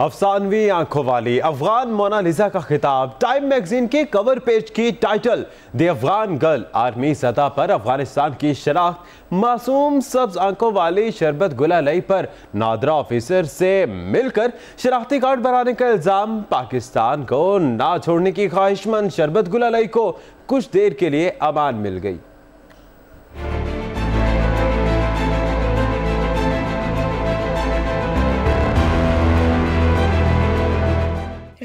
अफसानवी आंखों वाली अफगान मोनालिजा का खिताब टाइम मैगजीन के कवर पेज की title the Afghan girl army सतह पर अफगानिस्तान की शराख मासूम सब्ज आंखों वाली शरबत गुला लई पर नादरा ऑफिसर से मिलकर शराखती कार्ड बनाने का इल्ज़ाम पाकिस्तान को ना छोड़ने की ख्वाहिशमंद शरबत गुला लई को कुछ देर के लिए अमान मिल गई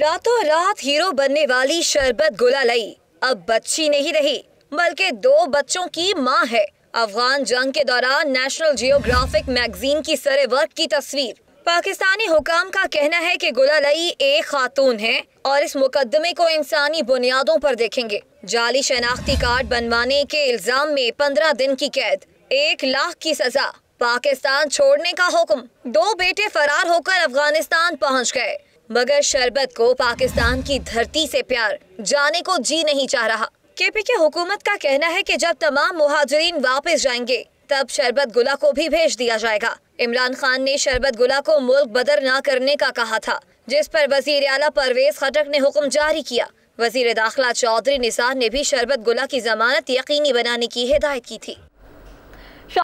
रातों रात हीरो बनने वाली शरबत गुलालई अब बच्ची नहीं रही बल्कि दो बच्चों की माँ है अफगान जंग के दौरान नेशनल जियोग्राफिक मैगजीन की सरे वर्क की तस्वीर पाकिस्तानी हुकाम का कहना है कि गुलालई एक खातून है और इस मुकदमे को इंसानी बुनियादों पर देखेंगे जाली शनाख्ती कार्ड बनवाने के इल्जाम में पंद्रह दिन की कैद एक लाख की सजा पाकिस्तान छोड़ने का हुक्म दो बेटे फरार होकर अफगानिस्तान पहुंच गए मगर शरबत को पाकिस्तान की धरती से प्यार जाने को जी नहीं चाह रहा पी के हुकूमत का कहना है कि जब तमाम मुहाजरीन वापस जाएंगे तब शरबत गुला को भी भेज दिया जाएगा इमरान खान ने शरबत गुला को मुल्क बदर न करने का कहा था जिस पर वजीर अला परवेज खटक ने हुक्म जारी किया वजीर दाखिला चौधरी निसार ने भी शरबत गुला की जमानत यकीनी बनाने की हिदायत की थी